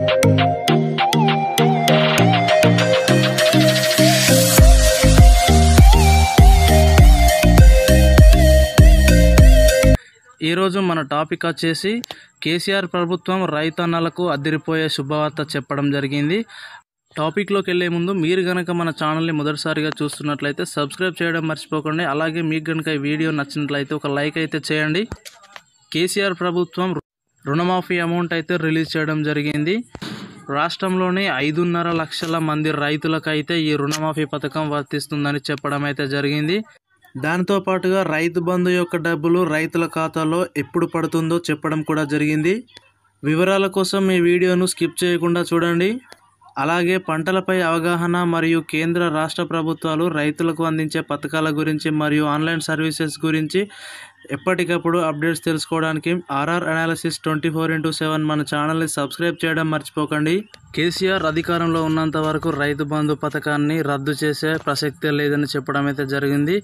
ఈరోజు మన టాపిక్ వచ్చేసి కేసీఆర్ ప్రభుత్వం రైతన్నలకు అద్దరిపోయే శుభవార్త చెప్పడం జరిగింది టాపిక్లోకి వెళ్ళే ముందు మీరు కనుక మన ఛానల్ని మొదటిసారిగా చూస్తున్నట్లయితే సబ్స్క్రైబ్ చేయడం మర్చిపోకండి అలాగే మీకు కనుక ఈ వీడియో నచ్చినట్లయితే ఒక లైక్ అయితే చేయండి కేసీఆర్ ప్రభుత్వం రుణమాఫీ అమౌంట్ అయితే రిలీజ్ చేయడం జరిగింది రాష్ట్రంలోని ఐదున్నర లక్షల మంది రైతులకైతే ఈ రుణమాఫీ పథకం వర్తిస్తుందని చెప్పడం అయితే జరిగింది దానితో పాటుగా రైతు బంధు యొక్క డబ్బులు రైతుల ఖాతాలో ఎప్పుడు పడుతుందో చెప్పడం కూడా జరిగింది వివరాల కోసం ఈ వీడియోను స్కిప్ చేయకుండా చూడండి అలాగే పంటలపై అవగాహన మరియు కేంద్ర రాష్ట్ర ప్రభుత్వాలు రైతులకు అందించే పథకాల గురించి మరియు ఆన్లైన్ సర్వీసెస్ గురించి ఎప్పటికప్పుడు అప్డేట్స్ తెలుసుకోవడానికి RR analysis twenty four into seven మన ఛానల్ని సబ్స్క్రైబ్ చేయడం మర్చిపోకండి కేసీఆర్ అధికారంలో ఉన్నంత వరకు రైతు బంధు పథకాన్ని రద్దు చేసే ప్రసక్తే లేదని చెప్పడం అయితే జరిగింది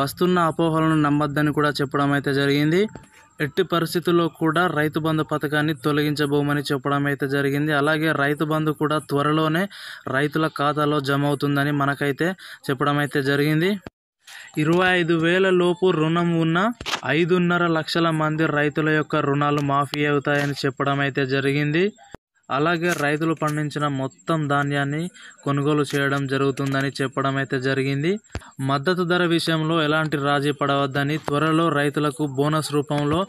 వస్తున్న అపోహలను నమ్మద్దని కూడా చెప్పడం అయితే జరిగింది ఎట్టి పరిస్థితుల్లో కూడా రైతు బంధు పథకాన్ని తొలగించబోమని చెప్పడం అయితే జరిగింది అలాగే రైతు బంధు కూడా త్వరలోనే రైతుల ఖాతాలో జమ అవుతుందని మనకైతే చెప్పడం అయితే జరిగింది ఇరవై ఐదు వేల లోపు రుణం ఉన్న ఐదున్నర లక్షల మంది రైతుల యొక్క రుణాలు మాఫీ అవుతాయని చెప్పడం అయితే జరిగింది అలాగే రైతులు పండించిన మొత్తం ధాన్యాన్ని కొనుగోలు చేయడం జరుగుతుందని చెప్పడం అయితే జరిగింది మద్దతు ధర విషయంలో ఎలాంటి రాజీ పడవద్దని త్వరలో రైతులకు బోనస్ రూపంలో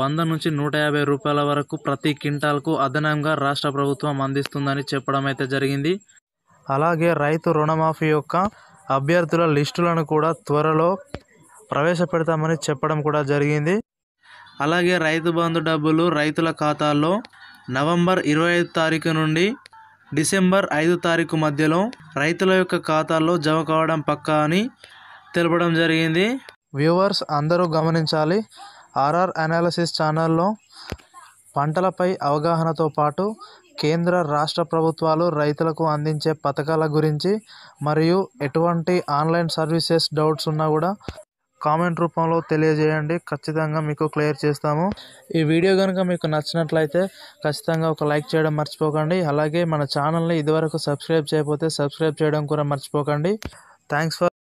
వంద నుంచి నూట యాభై రూపాయల వరకు ప్రతి క్వింటాల్కు అదనంగా రాష్ట్ర ప్రభుత్వం అందిస్తుందని చెప్పడం అయితే జరిగింది అలాగే రైతు రుణమాఫీ యొక్క అభ్యర్థుల లిస్టులను కూడా త్వరలో ప్రవేశపెడతామని చెప్పడం కూడా జరిగింది అలాగే రైతు బంధు డబ్బులు రైతుల ఖాతాల్లో నవంబర్ ఇరవై ఐదు తారీఖు నుండి డిసెంబర్ ఐదు తారీఖు మధ్యలో రైతుల యొక్క ఖాతాల్లో జమ కావడం పక్కా అని తెలపడం జరిగింది వ్యూవర్స్ అందరూ గమనించాలి ఆర్ఆర్ అనాలిసిస్ ఛానల్లో పంటలపై అవగాహనతో పాటు కేంద్ర రాష్ట్ర ప్రభుత్వాలు రైతులకు అందించే పథకాల గురించి మరియు ఎటువంటి ఆన్లైన్ సర్వీసెస్ డౌట్స్ ఉన్నా కూడా కామెంట్ రూపంలో తెలియజేయండి ఖచ్చితంగా మీకు క్లియర్ చేస్తాము ఈ వీడియో కనుక మీకు నచ్చినట్లయితే ఖచ్చితంగా ఒక లైక్ చేయడం మర్చిపోకండి అలాగే మన ఛానల్ని ఇదివరకు సబ్స్క్రైబ్ చేయకపోతే సబ్స్క్రైబ్ చేయడం కూడా మర్చిపోకండి థ్యాంక్స్ ఫర్